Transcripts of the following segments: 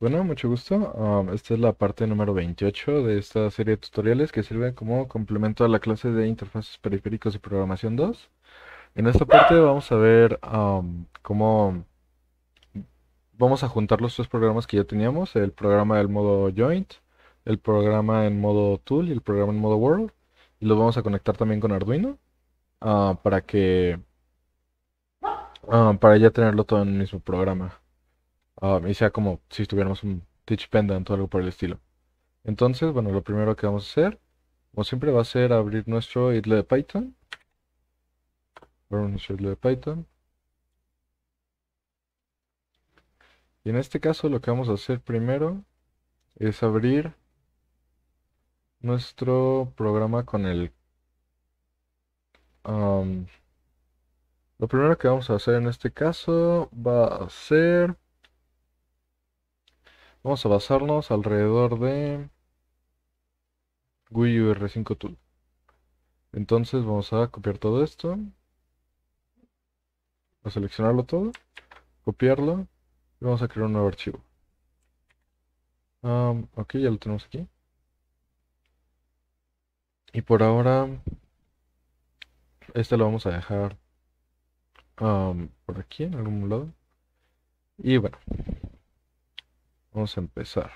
Bueno, mucho gusto. esta es la parte número 28 de esta serie de tutoriales que sirve como complemento a la clase de interfaces periféricos y programación 2. En esta parte vamos a ver cómo vamos a juntar los tres programas que ya teníamos, el programa del modo joint, el programa en modo tool y el programa en modo world, y lo vamos a conectar también con Arduino ah, para que ah, para ya tenerlo todo en el mismo programa. Um, y sea como si tuviéramos un teach pendant o algo por el estilo. Entonces, bueno, lo primero que vamos a hacer, como siempre, va a ser abrir nuestro idle de Python. Abrir nuestro idle de Python. Y en este caso lo que vamos a hacer primero es abrir nuestro programa con el... Um, lo primero que vamos a hacer en este caso va a ser Vamos a basarnos alrededor de GUI R5 Tool. Entonces vamos a copiar todo esto. A seleccionarlo todo. Copiarlo. Y vamos a crear un nuevo archivo. Ah, ok, ya lo tenemos aquí. Y por ahora, este lo vamos a dejar ah, por aquí, en algún lado. Y bueno, Vamos a empezar.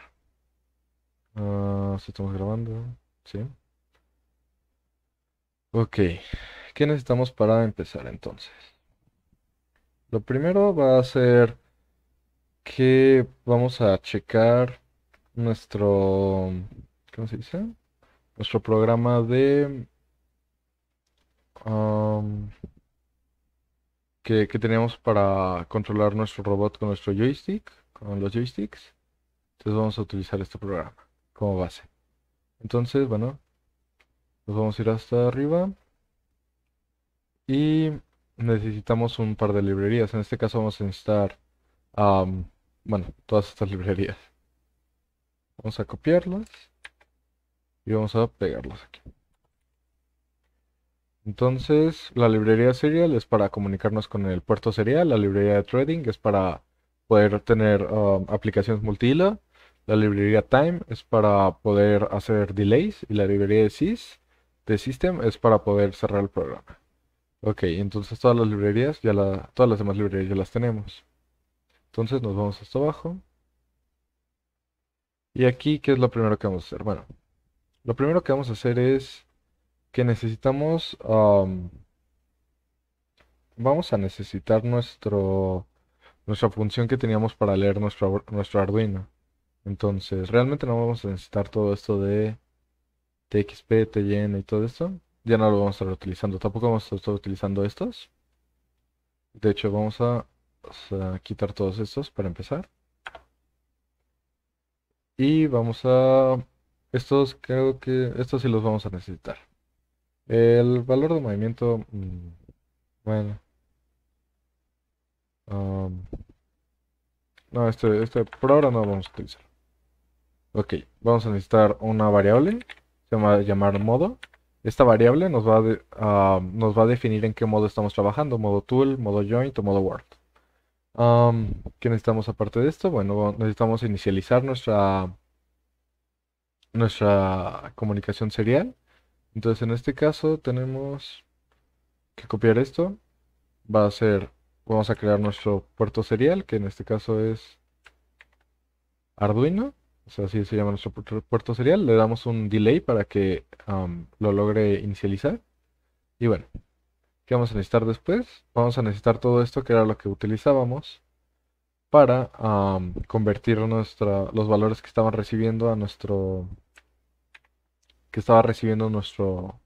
Ah, si estamos grabando, ¿sí? Ok, ¿qué necesitamos para empezar entonces? Lo primero va a ser que vamos a checar nuestro, ¿cómo se dice? Nuestro programa de... que, que para controlar nuestro robot con nuestro joystick, con los joysticks. Entonces vamos a utilizar este programa como base. Entonces, bueno, nos vamos a ir hasta arriba. Y necesitamos un par de librerías. En este caso vamos a necesitar, bueno, todas estas librerías. Vamos a copiarlas y vamos a pegarlas aquí. Entonces, la librería serial es para comunicarnos con el puerto serial, la librería de trading es para poder tener um, aplicaciones multila. La librería Time es para poder hacer delays y la librería de sys de System es para poder cerrar el programa. Ok, entonces todas las librerías, ya la, todas las demás librerías ya las tenemos. Entonces nos vamos hasta abajo. Y aquí, ¿qué es lo primero que vamos a hacer? Bueno, lo primero que vamos a hacer es que necesitamos... Um, vamos a necesitar nuestro nuestra función que teníamos para leer nuestro, nuestro Arduino. Entonces, realmente no vamos a necesitar todo esto de TXP, TYN y todo esto. Ya no lo vamos a estar utilizando. Tampoco vamos a estar utilizando estos. De hecho, vamos a, a quitar todos estos para empezar. Y vamos a... Estos creo que... Estos sí los vamos a necesitar. El valor de movimiento... Mm, bueno, no, este, este por ahora no lo vamos a utilizar. Ok, vamos a necesitar una variable. Se va a llamar modo. Esta variable nos va, a nos va a definir en qué modo estamos trabajando. Modo tool, modo joint o modo word. Um, ¿Qué necesitamos aparte de esto? Bueno, necesitamos inicializar nuestra, nuestra comunicación serial. Entonces en este caso tenemos que copiar esto. Va a ser vamos a crear nuestro puerto serial, que en este caso es Arduino. O sea, así se llama nuestro puerto serial. Le damos un delay para que um, lo logre inicializar. Y bueno, ¿qué vamos a necesitar después? Vamos a necesitar todo esto que era lo que utilizábamos para um, convertir nuestra, los valores que estaban recibiendo a nuestro que estaba recibiendo nuestro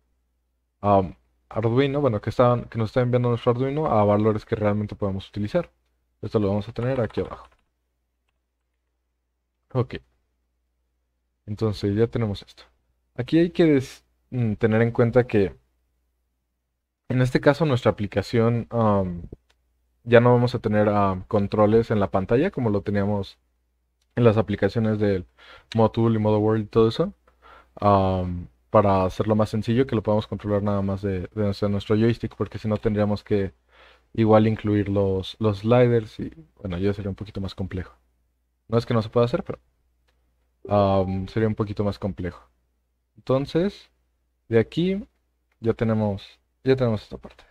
um, Arduino, bueno, que, están, que nos está enviando nuestro Arduino a valores que realmente podemos utilizar. Esto lo vamos a tener aquí abajo. Ok. Entonces ya tenemos esto. Aquí hay que mm, tener en cuenta que en este caso nuestra aplicación um, ya no vamos a tener um, controles en la pantalla como lo teníamos en las aplicaciones del Module y Modo World y todo eso. Um, para hacerlo más sencillo, que lo podamos controlar nada más de, nuestro joystick, porque si no tendríamos que igual incluir los, los sliders y bueno, ya sería un poquito más complejo. No es que no se pueda hacer, pero sería un poquito más complejo. Entonces, de aquí ya tenemos, ya tenemos esta parte.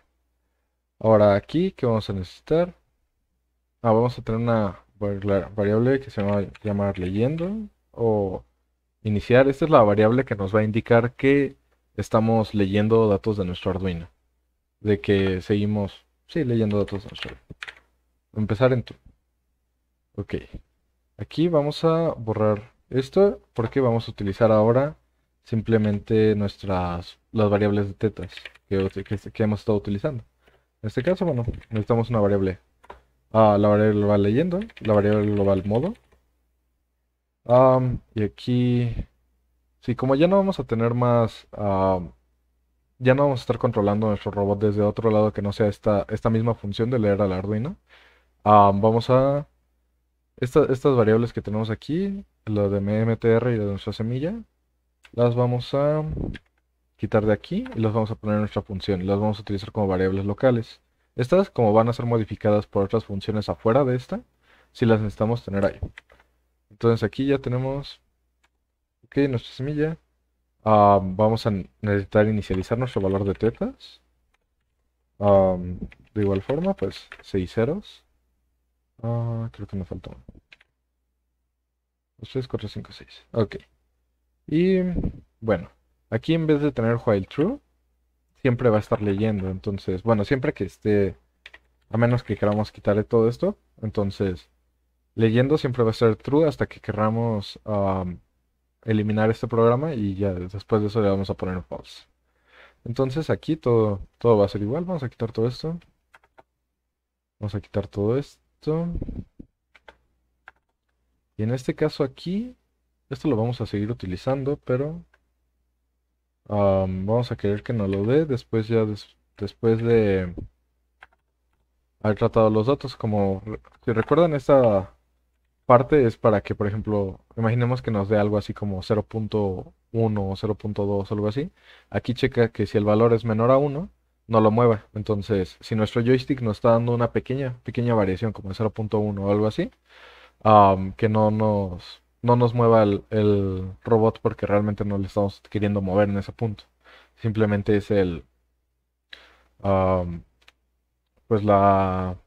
Ahora aquí, ¿qué vamos a necesitar? Ah, vamos a tener una variable que se va a llamar leyendo o iniciar, esta es la variable que nos va a indicar que estamos leyendo datos de nuestro Arduino. De que seguimos, sí, leyendo datos de nuestro Arduino. Empezar en tu. Ok. Aquí vamos a borrar esto porque vamos a utilizar ahora simplemente nuestras las variables de tetas que, que, hemos estado utilizando. En este caso, bueno, necesitamos una variable. Ah, la variable global leyendo, la variable global modo y aquí, sí, como ya no vamos a tener más, ya no vamos a estar controlando nuestro robot desde otro lado que no sea esta, esta misma función de leer al Arduino. vamos a, estas variables que tenemos aquí, la de MMTR y la de nuestra semilla, las vamos a quitar de aquí y las vamos a poner en nuestra función y las vamos a utilizar como variables locales. Estas, como van a ser modificadas por otras funciones afuera de esta, si las necesitamos tener ahí. Entonces aquí ya tenemos ok, nuestra semilla. vamos a necesitar inicializar nuestro valor de tetas. de igual forma, pues 6 ceros. Ah, creo que me faltó uno. 3, 4, 5, 6. Ok. Y bueno, aquí en vez de tener while true, siempre va a estar leyendo. Entonces, bueno, siempre que esté, a menos que queramos quitarle todo esto, entonces leyendo siempre va a ser true hasta que queramos eliminar este programa y ya después de eso le vamos a poner false. Entonces aquí todo, todo va a ser igual. Vamos a quitar todo esto. Vamos a quitar todo esto. Y en este caso aquí, esto lo vamos a seguir utilizando, pero vamos a querer que no lo dé después ya después de haber tratado los datos. Como si recuerdan esta parte es para que, por ejemplo, imaginemos que nos dé algo así como 0.1 o 0.2 o algo así. Aquí checa que si el valor es menor a 1, no lo mueva. Entonces, si nuestro joystick nos está dando una pequeña, pequeña variación, como 0.1 o algo así, que no nos, no nos mueva el, robot porque realmente no le estamos queriendo mover en ese punto. Simplemente es el... pues la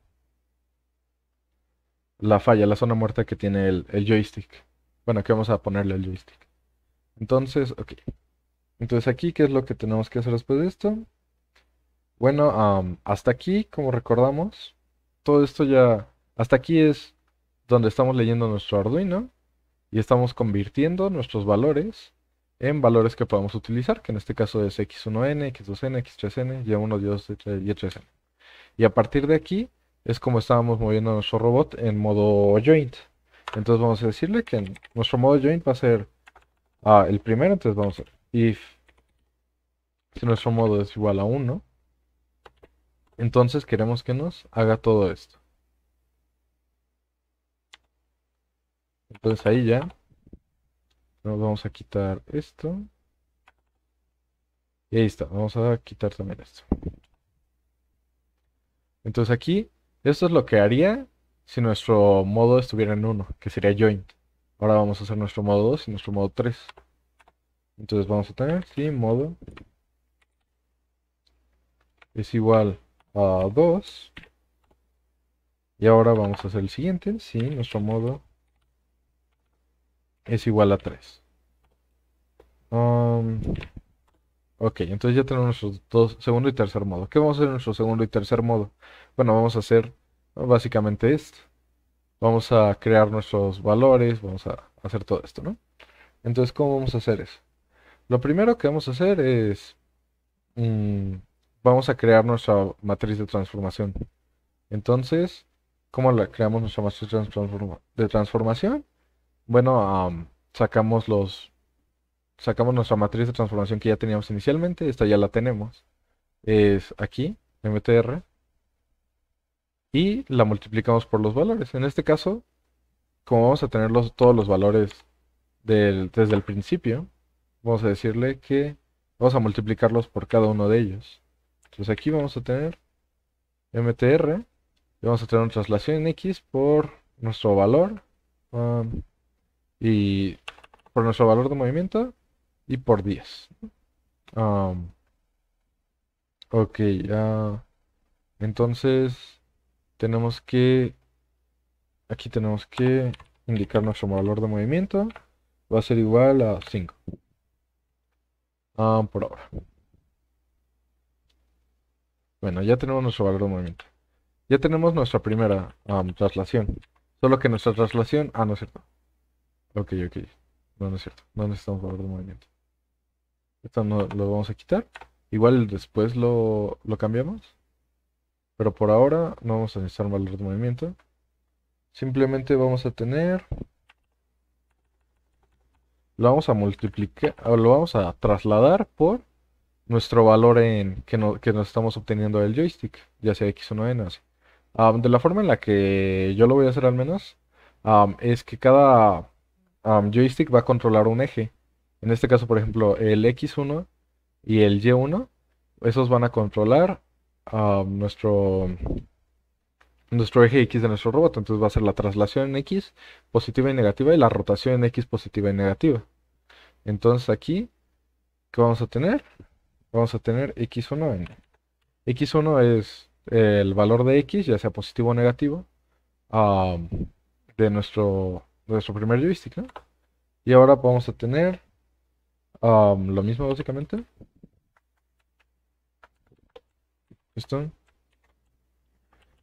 la falla, la zona muerta que tiene el, joystick. Bueno, que vamos a ponerle el joystick. Entonces, ok. Entonces aquí, ¿qué es lo que tenemos que hacer después de esto? Bueno, hasta aquí, como recordamos, todo esto ya... Hasta aquí es donde estamos leyendo nuestro Arduino y estamos convirtiendo nuestros valores en valores que podamos utilizar, que en este caso es x1n, x2n, x3n, y1, y2, y3n. Y a partir de aquí es como estábamos moviendo nuestro robot en modo joint. Entonces vamos a decirle que nuestro modo joint va a ser ah, el primero, entonces vamos a if si nuestro modo es igual a 1, entonces queremos que nos haga todo esto. Entonces ahí ya nos vamos a quitar esto. Y ahí está, vamos a quitar también esto. Entonces aquí esto es lo que haría si nuestro modo estuviera en 1, que sería joint. Ahora vamos a hacer nuestro modo 2 y nuestro modo 3. Entonces vamos a tener, sí, modo es igual a 2. Y ahora vamos a hacer el siguiente, sí, nuestro modo es igual a 3. Um, Ok, entonces ya tenemos nuestro segundo y tercer modo. ¿Qué vamos a hacer en nuestro segundo y tercer modo? Bueno, vamos a hacer básicamente esto. Vamos a crear nuestros valores, vamos a hacer todo esto, ¿no? Entonces, ¿cómo vamos a hacer eso? Lo primero que vamos a hacer es... Mm, vamos a crear nuestra matriz de transformación. Entonces, ¿cómo la creamos nuestra matriz de transformación? Bueno, sacamos los sacamos nuestra matriz de transformación que ya teníamos inicialmente, esta ya la tenemos. Es aquí, MTR, y la multiplicamos por los valores. En este caso, como vamos a tener todos los valores desde el principio, vamos a decirle que vamos a multiplicarlos por cada uno de ellos. Entonces aquí vamos a tener MTR, y vamos a tener una traslación en X por nuestro valor um, y por nuestro valor de movimiento y por 10. Um, ok, ya, ah, entonces tenemos que, aquí tenemos que indicar nuestro valor de movimiento. Va a ser igual a 5. Ah, por ahora. Bueno, ya tenemos nuestro valor de movimiento. Ya tenemos nuestra primera um, traslación. Solo que nuestra traslación... Ah, no es cierto. Ok, ok. no es cierto. No necesitamos valor de movimiento. Esto no lo vamos a quitar. Igual después lo, cambiamos. Pero por ahora no vamos a necesitar valor de movimiento. Simplemente vamos a tener... Lo vamos a multiplicar, lo vamos a trasladar por nuestro valor en que, no, que nos estamos obteniendo del joystick, ya sea X o no N. Así. de la forma en la que yo lo voy a hacer al menos, es que cada joystick va a controlar un eje. En este caso, por ejemplo, el X1 y el Y1, esos van a controlar um, nuestro, nuestro eje X de nuestro robot. Entonces va a ser la traslación en X positiva y negativa y la rotación en X positiva y negativa. Entonces aquí, ¿qué vamos a tener? Vamos a tener X1 en... X1 es el valor de X, ya sea positivo o negativo, um, de, nuestro, nuestro primer joystick, Y ahora vamos a tener lo mismo básicamente. Esto.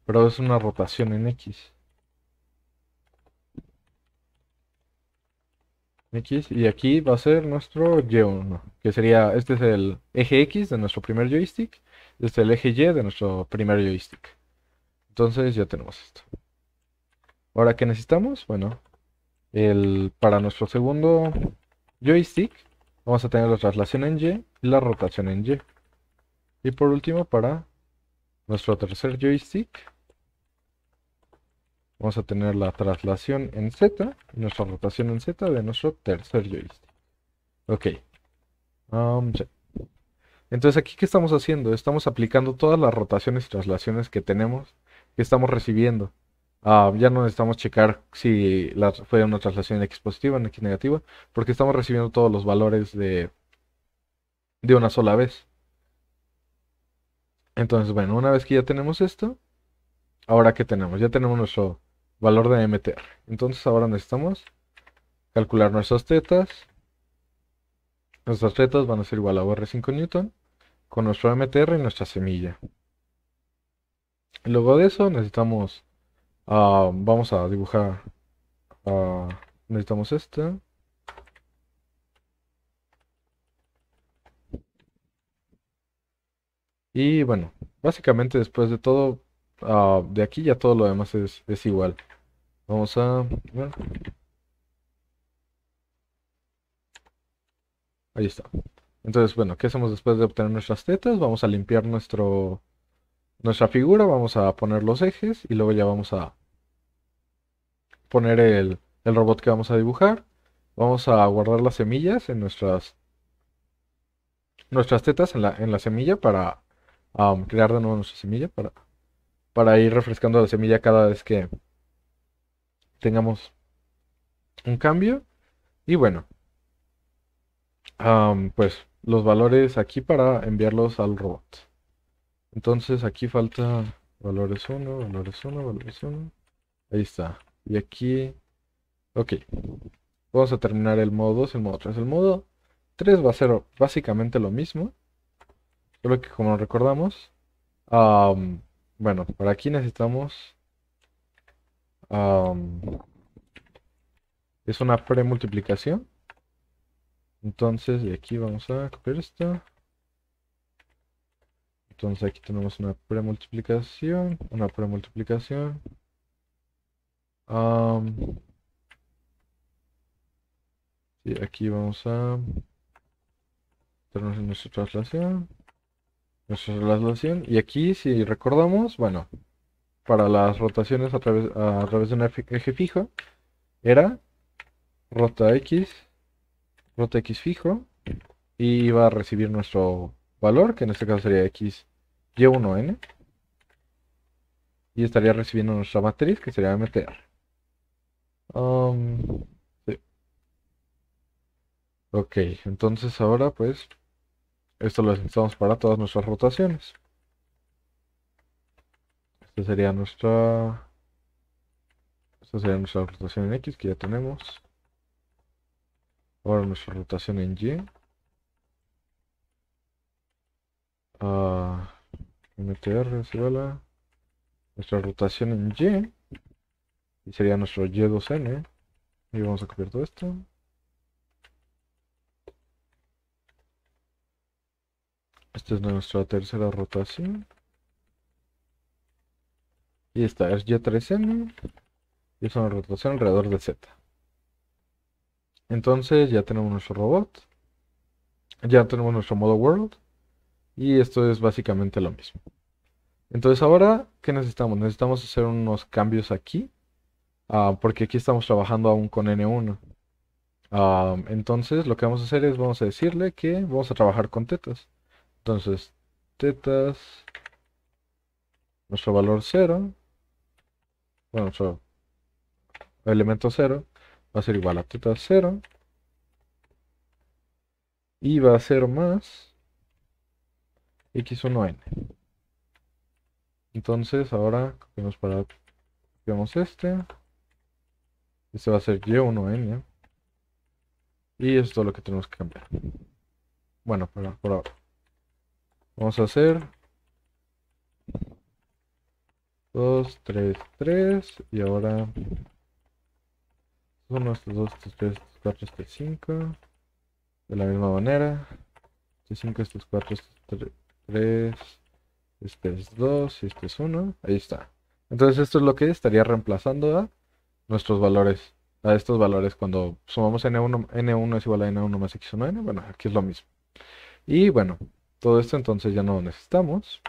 Pero es una rotación en X. X y aquí va a ser nuestro Y1, que sería, este es el eje X de nuestro primer joystick, este es el eje Y de nuestro primer joystick. Entonces ya tenemos esto. Ahora, ¿qué necesitamos? Bueno, el, para nuestro segundo joystick Vamos a tener la traslación en Y y la rotación en Y. Y por último, para nuestro tercer joystick, vamos a tener la traslación en Z y nuestra rotación en Z de nuestro tercer joystick. Ok. Um, Entonces, ¿aquí qué estamos haciendo? Estamos aplicando todas las rotaciones y traslaciones que tenemos, que estamos recibiendo. Ah, ya no necesitamos checar si fue una traslación en X positiva o X negativa, porque estamos recibiendo todos los valores de, de una sola vez. Entonces, bueno, una vez que ya tenemos esto, ahora que tenemos, ya tenemos nuestro valor de MTR. Entonces ahora necesitamos calcular nuestras tetas. Nuestras tetas van a ser igual a R5 Newton con nuestro MTR y nuestra semilla. Luego de eso necesitamos Ah, vamos a dibujar. Ah, necesitamos esta. Y bueno, básicamente después de todo, ah, de aquí ya todo lo demás es, igual. Vamos a... Ahí está. Entonces, bueno, ¿qué hacemos después de obtener nuestras tetas? Vamos a limpiar nuestro, nuestra figura, vamos a poner los ejes y luego ya vamos a poner el, robot que vamos a dibujar. Vamos a guardar las semillas en nuestras, nuestras tetas, en la, en la semilla, para um, crear de nuevo nuestra semilla, para, para ir refrescando la semilla cada vez que tengamos un cambio. Y bueno, um, pues los valores aquí para enviarlos al robot. Entonces aquí falta valores 1, valores 1, valores 1. Ahí está. Y aquí, ok, vamos a terminar el modo 2, el modo 3. El modo 3 va a ser básicamente lo mismo, solo que como recordamos, bueno, para aquí necesitamos... es una premultiplicación. Entonces, de aquí vamos a copiar esto. Entonces aquí tenemos una premultiplicación, una premultiplicación, Um, aquí vamos a tenemos en nuestra traslación. Nuestra traslación. Y aquí, si recordamos, bueno, para las rotaciones a través, a través de un eje fijo, era rota X, rota X fijo, y va a recibir nuestro valor, que en este caso sería X, Y1N. Y estaría recibiendo nuestra matriz, que sería MTR. Um, Ok, entonces ahora pues esto lo necesitamos para todas nuestras rotaciones. Esta sería nuestra... Esta sería nuestra rotación en X que ya tenemos. Ahora nuestra rotación en Y. Uh, ah, MTR se Nuestra rotación en Y. Y sería nuestro Y2N. ¿eh? Y vamos a copiar todo esto. Esta es nuestra tercera rotación. Y esta es Y3N. Y es una rotación alrededor de Z. Entonces ya tenemos nuestro robot. Ya tenemos nuestro modo world. Y esto es básicamente lo mismo. Entonces ahora, ¿qué necesitamos? Necesitamos hacer unos cambios aquí. Ah, porque aquí estamos trabajando aún con N1. Ah, entonces lo que vamos a hacer es vamos a decirle que vamos a trabajar con tetas. Entonces, tetas, nuestro valor 0, bueno, nuestro elemento 0 va a ser igual a tetas 0 y va a ser más x1n. Entonces ahora copiamos para copiamos este este va a ser Y1N. Y ¿eh? esto es todo lo que tenemos que cambiar. Bueno, por, por ahora. Vamos a hacer 2, 3, 3 y ahora son estos 2, 3, 3, 4, 5 de la misma manera este 5, estos 4, 3 este es 2 y este es 1 ahí está entonces esto es lo que estaría reemplazando a nuestros valores, a estos valores, cuando sumamos N1, N1 es igual a N1 más X1N, bueno, aquí es lo mismo. Y bueno, todo esto entonces ya no lo necesitamos.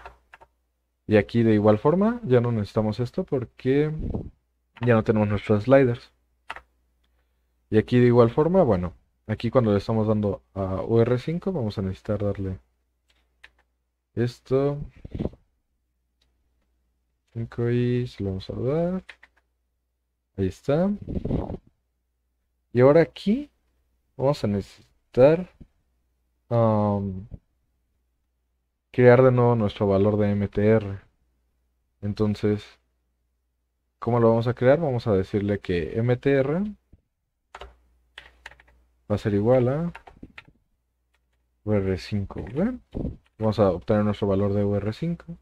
Y aquí de igual forma ya no necesitamos esto porque ya no tenemos nuestros sliders. Y aquí de igual forma, bueno, aquí cuando le estamos dando a UR5 vamos a necesitar darle esto. 5 y se lo vamos a dar. Ahí está. Y ahora aquí vamos a necesitar um, crear de nuevo nuestro valor de MTR. Entonces, ¿cómo lo vamos a crear? Vamos a decirle que MTR va a ser igual a VR5. Vamos a obtener nuestro valor de VR5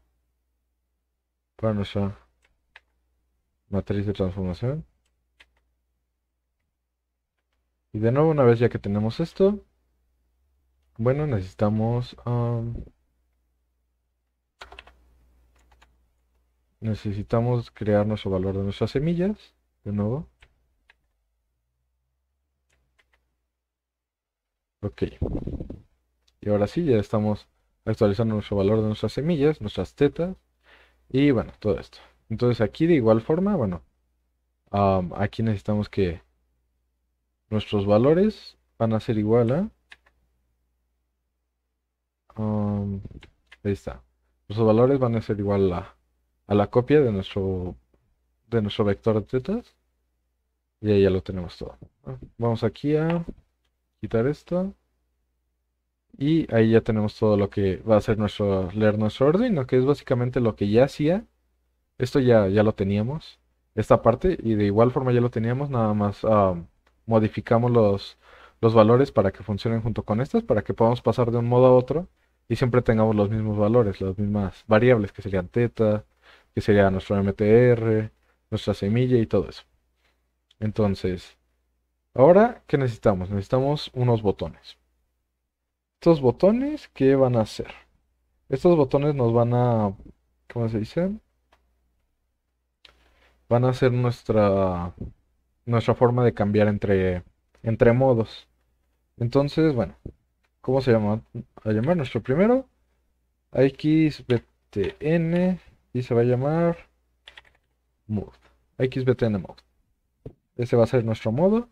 para nuestra matriz de transformación. de nuevo, una vez ya que tenemos esto, bueno, necesitamos... Um, necesitamos crear nuestro valor de nuestras semillas, de nuevo. Ok. Y ahora sí, ya estamos actualizando nuestro valor de nuestras semillas, nuestras tetas y bueno, todo esto. Entonces aquí de igual forma, bueno, um, aquí necesitamos que nuestros valores van a ser igual a... Um, ahí está. Nuestros valores van a ser igual a, la copia de nuestro, de nuestro vector de tetas. Y ahí ya lo tenemos todo. Vamos aquí a quitar esto. Y ahí ya tenemos todo lo que va a ser nuestro leer nuestro Lo que es básicamente lo que ya hacía. Esto ya, ya lo teníamos. Esta parte, y de igual forma ya lo teníamos, nada más um, modificamos los, los valores para que funcionen junto con estas, para que podamos pasar de un modo a otro y siempre tengamos los mismos valores, las mismas variables que serían teta, que sería nuestro MTR, nuestra semilla y todo eso. Entonces, ahora, ¿qué necesitamos? Necesitamos unos botones. Estos botones, ¿qué van a hacer? Estos botones nos van a, ¿cómo se dice? Van a ser nuestra nuestra forma de cambiar entre, entre modos. Entonces, bueno, ¿cómo se llama? A llamar nuestro primero. XBTN y se va a llamar Mode. XBTN Mode. Ese va a ser nuestro modo.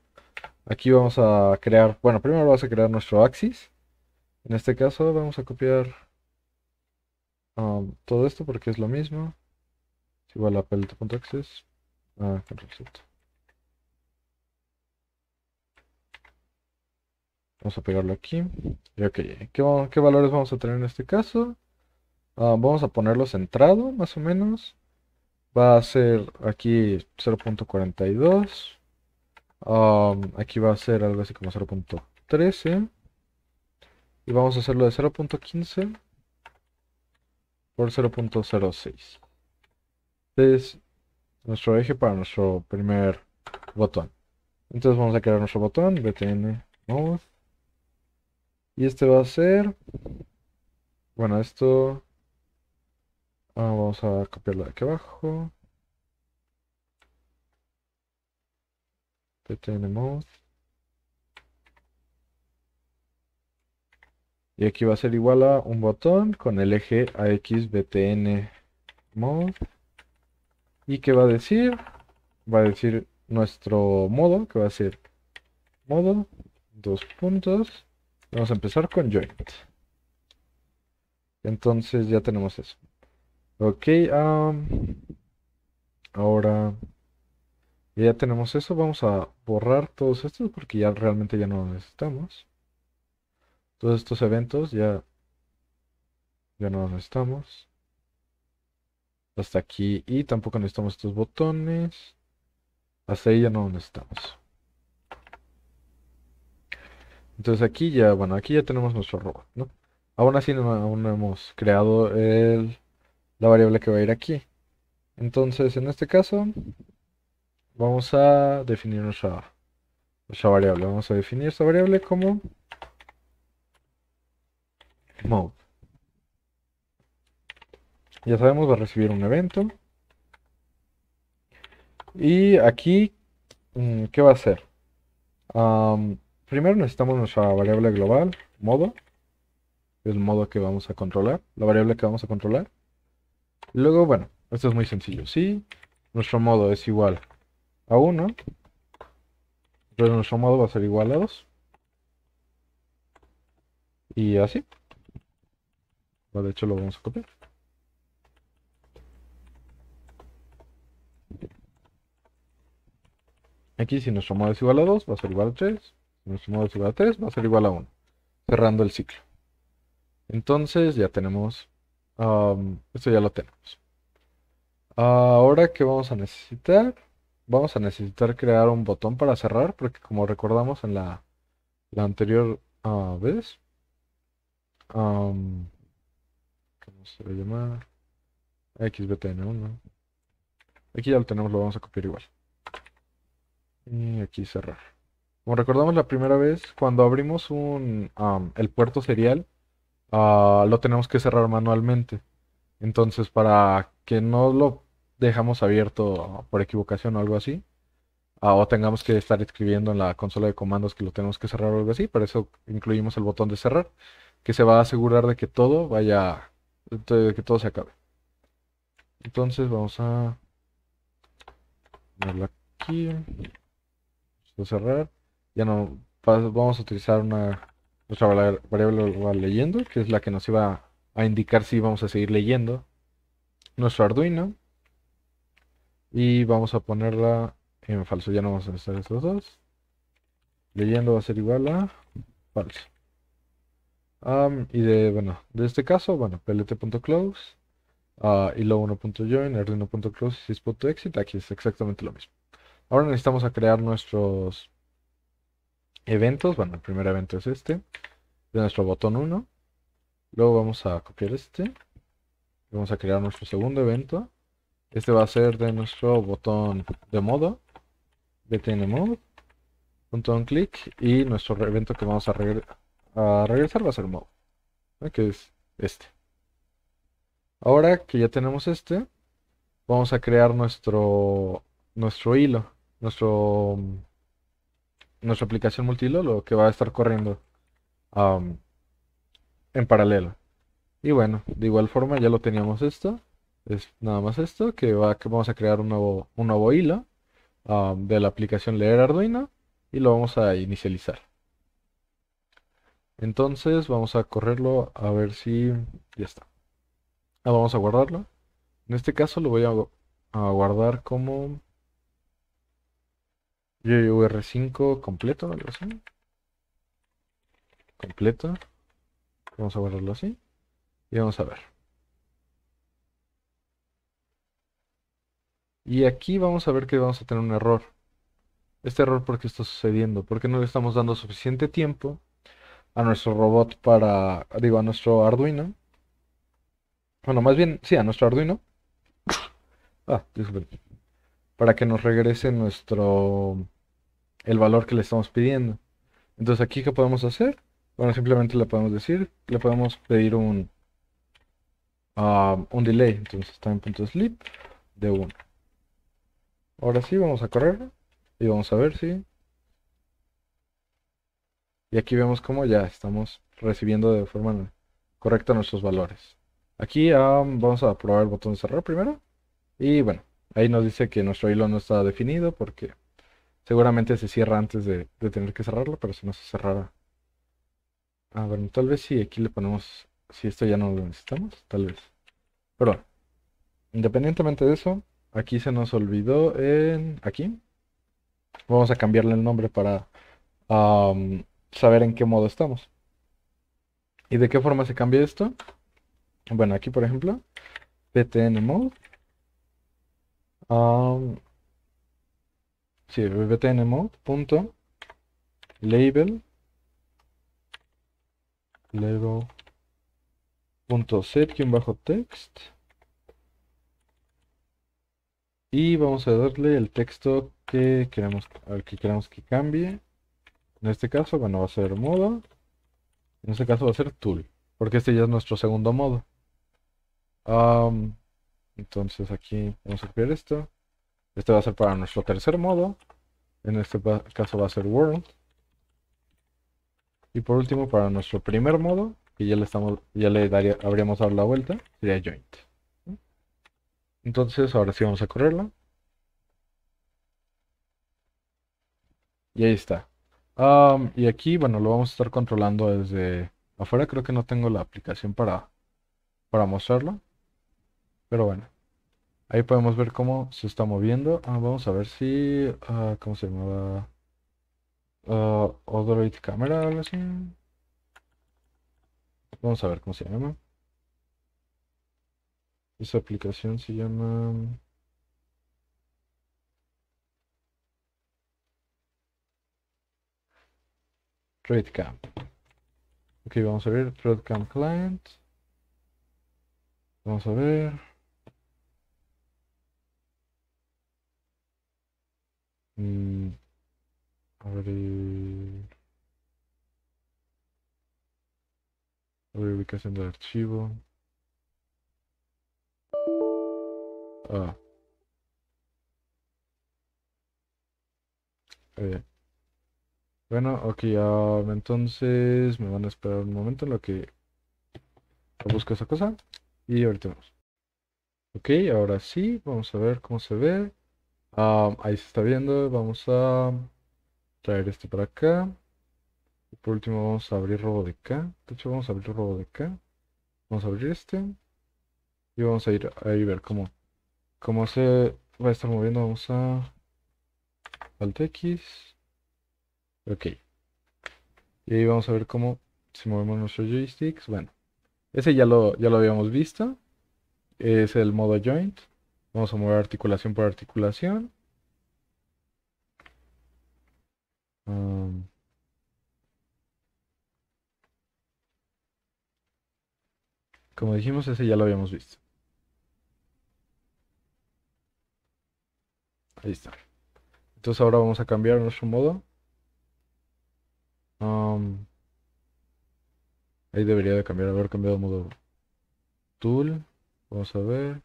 Aquí vamos a crear, bueno, primero vamos a crear nuestro axis. En este caso vamos a copiar um, todo esto porque es lo mismo. igual a pelota.axis. Ah, control Vamos a pegarlo aquí. Y ok, ¿qué, valores vamos a tener en este caso? Ah, vamos a ponerlo centrado, más o menos. Va a ser aquí 0.42. Um, aquí va a ser algo así como 0.13. Y vamos a hacerlo de 0.15 por 0.06. Este es nuestro eje para nuestro primer botón. Entonces vamos a crear nuestro botón, btn mode. Y este va a ser... Bueno, esto... Ah, vamos a copiarlo de aquí abajo. tenemos Y aquí va a ser igual a un botón con el eje AXBTN mode ¿Y que va a decir? Va a decir nuestro modo, que va a ser modo, dos puntos. Vamos a empezar con joint. Entonces ya tenemos eso. Ok, ahora ya tenemos eso. Vamos a borrar todos estos porque ya realmente ya no necesitamos. Todos estos eventos ya, ya no necesitamos. Hasta aquí. Y tampoco necesitamos estos botones. Hasta ahí ya no necesitamos. Entonces aquí ya, bueno, aquí ya tenemos nuestro robot, ¿no? Aún así no, aún no hemos creado el, la variable que va a ir aquí. Entonces en este caso vamos a definir nuestra, nuestra variable. Vamos a definir esta variable como mode. Ya sabemos, va a recibir un evento. Y aquí, mm, ¿qué va a hacer? primero necesitamos nuestra variable global, modo, el modo que vamos a controlar, la variable que vamos a controlar. luego, bueno, esto es muy sencillo. Si nuestro modo es igual a 1, entonces nuestro modo va a ser igual a 2. Y así. De hecho, lo vamos a copiar. Aquí si nuestro modo es igual a 2, va a ser igual a 3 menos 1 igual a 3 va a ser igual a 1, cerrando el ciclo. Entonces ya tenemos, um, esto ya lo tenemos. Ahora, que vamos a necesitar? Vamos a necesitar crear un botón para cerrar, porque como recordamos en la, anterior ah, vez, um, ¿cómo se va a XBTN1. Aquí ya lo tenemos, lo vamos a copiar igual. Y aquí cerrar. Como recordamos la primera vez, cuando abrimos el puerto serial, ah, lo tenemos que cerrar manualmente. Entonces, para que no lo dejamos abierto por equivocación o algo así, ah, o tengamos que estar escribiendo en la consola de comandos que lo tenemos que cerrar o algo así, para eso incluimos el botón de cerrar, que se va a asegurar de que todo vaya, de que todo se acabe. Entonces vamos a ponerlo aquí. cerrar ya no vamos a utilizar una nuestra variable leyendo, que es la que nos iba a indicar si vamos a seguir leyendo nuestro Arduino. Y vamos a ponerla en falso. Ya no vamos a necesitar estos dos. Leyendo va a ser igual a falso. y de, bueno, de este caso, bueno, plt.close uh, ah, y luego 1.join, arduino.close y sys.exit. Aquí es exactamente lo mismo. Ahora necesitamos a crear nuestros eventos. Bueno, el primer evento es este. De nuestro botón 1. Luego vamos a copiar este. Vamos a crear nuestro segundo evento. Este va a ser de nuestro botón de modo. Btn mode. Punto un clic. Y nuestro evento que vamos a, regresar va a ser modo, Que es este. Ahora que ya tenemos este, vamos a crear nuestro, nuestro hilo, nuestro nuestra aplicación lo que va a estar corriendo en paralelo. Y bueno, de igual forma ya lo teníamos esto. Es nada más esto, que, va, que vamos a crear un nuevo, un hilo de la aplicación leer Arduino y lo vamos a inicializar. Entonces vamos a correrlo a ver si ya está. Ah, vamos a guardarlo. En este caso lo voy a, a guardar como UR5 completo, algo así. Completo. Vamos a guardarlo así. Y vamos a ver. Y aquí vamos a ver que vamos a tener un error. Este error porque está sucediendo, porque no le estamos dando suficiente tiempo a nuestro robot para, digo, a nuestro Arduino. Bueno, más bien, sí, a nuestro Arduino. Ah, disculpen. Para que nos regrese nuestro el valor que le estamos pidiendo. Entonces aquí, ¿qué podemos hacer? Bueno, simplemente le podemos decir, le podemos pedir un, ah, un delay. Entonces time.sleep de 1. Ahora sí, vamos a correr y vamos a ver si... Y aquí vemos cómo ya estamos recibiendo de forma correcta nuestros valores. Aquí ah, vamos a probar el botón de cerrar primero. Y bueno, ahí nos dice que nuestro hilo no está definido porque Seguramente se cierra antes de, tener que cerrarlo, pero si no se cerrara. A ah, ver, tal vez si aquí le ponemos, si esto ya no lo necesitamos, tal vez. Pero bueno, independientemente de eso, aquí se nos olvidó en, aquí. Vamos a cambiarle el nombre para saber en qué modo estamos. ¿Y de qué forma se cambia esto? Bueno, aquí por ejemplo, ptn mode. Sí, mode punto label punto set bajo text y vamos a darle el texto que queremos al que queremos que cambie en este caso bueno va a ser modo en este caso va a ser tool porque este ya es nuestro segundo modo entonces aquí vamos a crear esto este va a ser para nuestro tercer modo. En este caso va a ser World. Y por último, para nuestro primer modo, que ya le, estamos, ya le daría, habríamos dado la vuelta, sería Joint. Entonces, ahora sí vamos a correrlo. Y ahí está. Um, y aquí, bueno, lo vamos a estar controlando desde afuera. Creo que no tengo la aplicación para, para mostrarlo. Pero bueno. Ahí podemos ver cómo se está moviendo. Ah, vamos a ver si... Ah, ¿Cómo se llamaba? Uh, Camera, algo así. Vamos a ver cómo se llama. Esa aplicación se llama... TradeCam. Ok, vamos a ver. TradeCam Client. Vamos a ver. Mm, abrir, ubicación del archivo. Ah. Eh. Bueno, ok, um, entonces me van a esperar un momento en lo que busco esa cosa y ahorita vamos. Ok, ahora sí, vamos a ver cómo se ve. Ah, ahí se está viendo. Vamos a traer este para acá. Y por último vamos a abrir robo de acá. De hecho vamos a abrir robo de acá. Vamos a abrir este. Y vamos a ir a ver cómo, cómo se va a estar moviendo. Vamos a Alt X. Ok. Y ahí vamos a ver cómo si movemos nuestro joysticks. Bueno, ese ya lo, ya lo habíamos visto. Es el modo joint. Vamos a mover articulación por articulación. Um, como dijimos, ese ya lo habíamos visto. Ahí está. Entonces ahora vamos a cambiar nuestro modo. Um, ahí debería de cambiar, haber cambiado modo tool. Vamos a ver.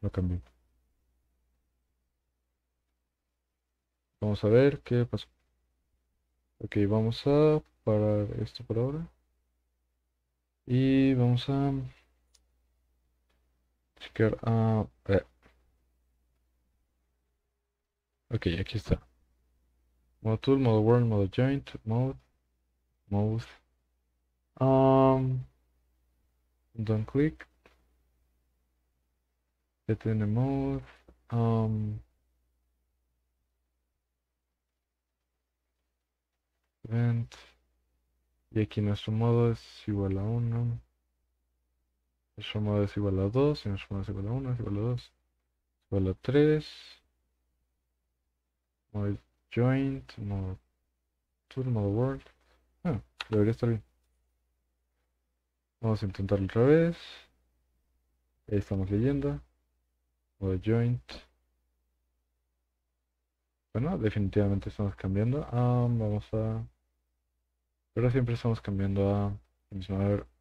Lo cambié. Vamos a ver qué pasó. Ok, vamos a parar esto por ahora. Y vamos a checar a... Ah, eh. Ok, aquí está. Modo tool, modo world, modo joint, mode, mode. Um, don't click. TNMode Um, event. Y aquí nuestro modo es igual a 1. Nuestro modo es igual a 2. Y nuestro modo es igual a 1, es igual a 2. Es igual a 3. Modo joint, modo tool, modo world. Ah, debería estar bien. Vamos a intentarlo otra vez. Ahí estamos leyendo o joint. Bueno, definitivamente estamos cambiando. Um, vamos a... Pero siempre estamos cambiando a...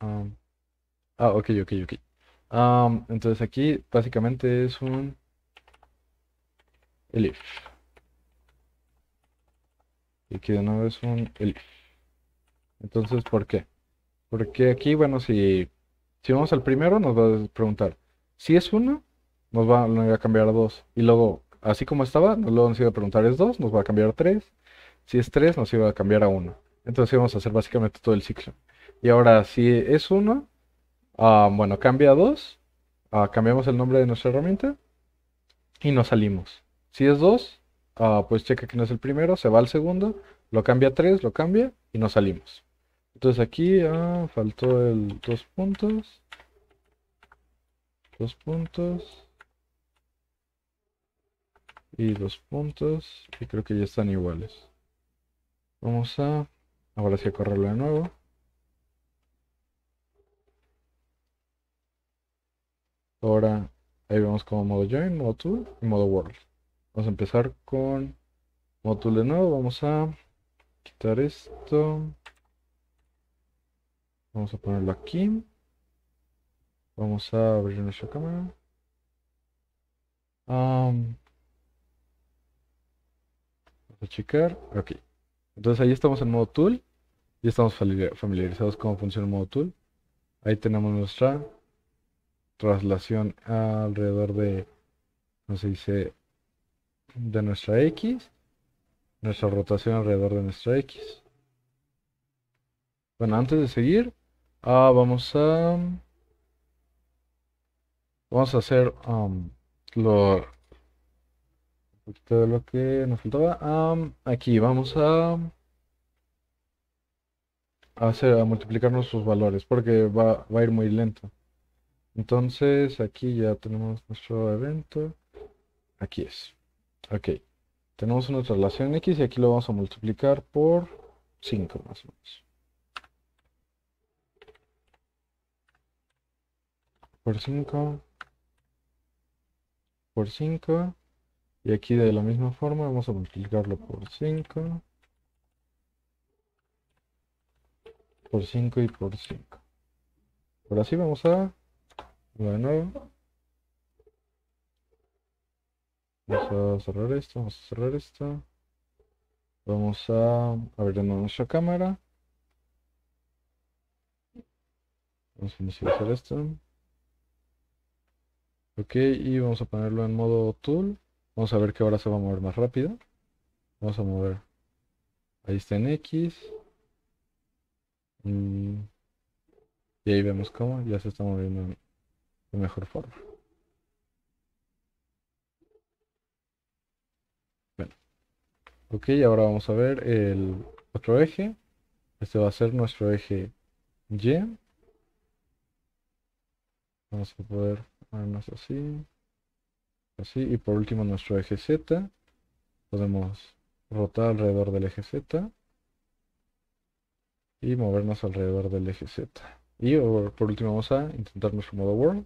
Um, ah, ok, ok, ok. Um, entonces aquí básicamente es un... Elif. Y aquí de nuevo es un elif. Entonces, ¿por qué? Porque aquí, bueno, si, si vamos al primero nos va a preguntar si es uno nos va a cambiar a 2. Y luego, así como estaba, luego nos iba a preguntar es 2, nos va a cambiar a 3. Si es 3, nos iba a cambiar a 1. Entonces íbamos a hacer básicamente todo el ciclo. Y ahora, si es 1, ah, bueno, cambia a 2, ah, cambiamos el nombre de nuestra herramienta y nos salimos. Si es 2, ah, pues checa que no es el primero, se va al segundo, lo cambia a 3, lo cambia y nos salimos. Entonces aquí faltó el dos puntos. Dos puntos y los puntos y creo que ya están iguales vamos a ahora sí a correrlo de nuevo ahora ahí vemos como modo join modo tool y modo world vamos a empezar con modo tool de nuevo vamos a quitar esto vamos a ponerlo aquí vamos a abrir nuestra cámara a checar. Ok. Entonces ahí estamos en modo tool. y estamos familiarizados cómo funciona el modo tool. Ahí tenemos nuestra traslación alrededor de, no se dice, de nuestra X. Nuestra rotación alrededor de nuestra X. Bueno, antes de seguir, ah, vamos a... Vamos a hacer um, lo, todo lo que nos faltaba. aquí vamos a hacer, a multiplicar nuestros valores porque va, a ir muy lento. Entonces aquí ya tenemos nuestro evento. Aquí es. Ok. Tenemos nuestra relación X y aquí lo vamos a multiplicar por 5 más o menos. Por 5. Por 5. Y aquí de la misma forma vamos a multiplicarlo por 5. Por 5 y por 5. Ahora sí vamos a... De nuevo. Vamos a cerrar esto, vamos a cerrar esto. Vamos a abrir nuestra cámara. Vamos a iniciar esto. Ok, y vamos a ponerlo en modo tool. Vamos a ver que ahora se va a mover más rápido. Vamos a mover. Ahí está en X. Y ahí vemos cómo ya se está moviendo de mejor forma. Bueno. Ok, ahora vamos a ver el otro eje. Este va a ser nuestro eje Y. Vamos a poder ponernos así y por último nuestro eje Z. Podemos rotar alrededor del eje Z. Y movernos alrededor del eje Z. Y por último vamos a intentar nuestro modo world.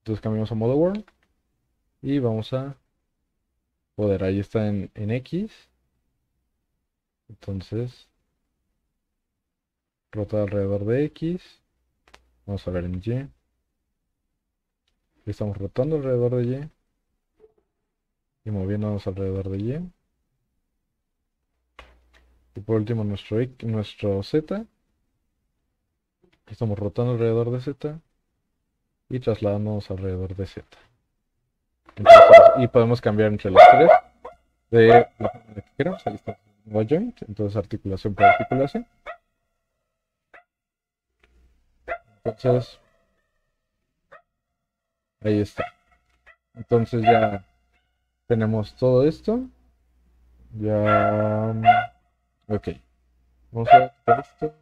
Entonces cambiamos a modo world. Y vamos a poder. Ahí está en, en X. Entonces. Rotar alrededor de X. Vamos a ver en Y. Estamos rotando alrededor de Y. Y moviéndonos alrededor de Y. Y por último nuestro, nuestro Z. Estamos rotando alrededor de Z. Y trasladándonos alrededor de Z. y podemos cambiar entre las tres. De la que queramos. Joint. Entonces articulación por articulación. Entonces Ahí está. Entonces ya tenemos todo esto. Ya... Mm, ok. Vamos a ver esto.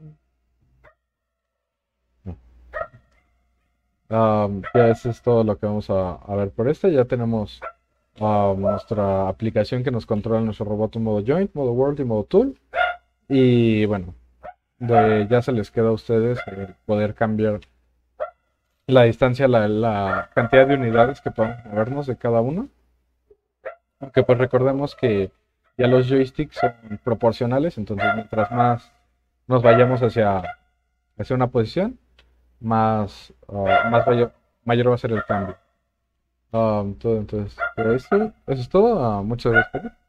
Ah, mm, ya eso es todo lo que vamos a, ver por este. Ya tenemos ah, nuestra aplicación que nos controla nuestro robot en modo joint, modo world y modo tool. Y bueno, ya se les queda a ustedes poder cambiar la distancia, la, cantidad de unidades que podemos movernos de cada uno. Aunque pues recordemos que ya los joysticks son proporcionales, entonces mientras más nos vayamos hacia, una posición, más, uh, más mayor, va a ser el cambio. Um, todo, entonces, pero eso es todo. Ah, muchas gracias.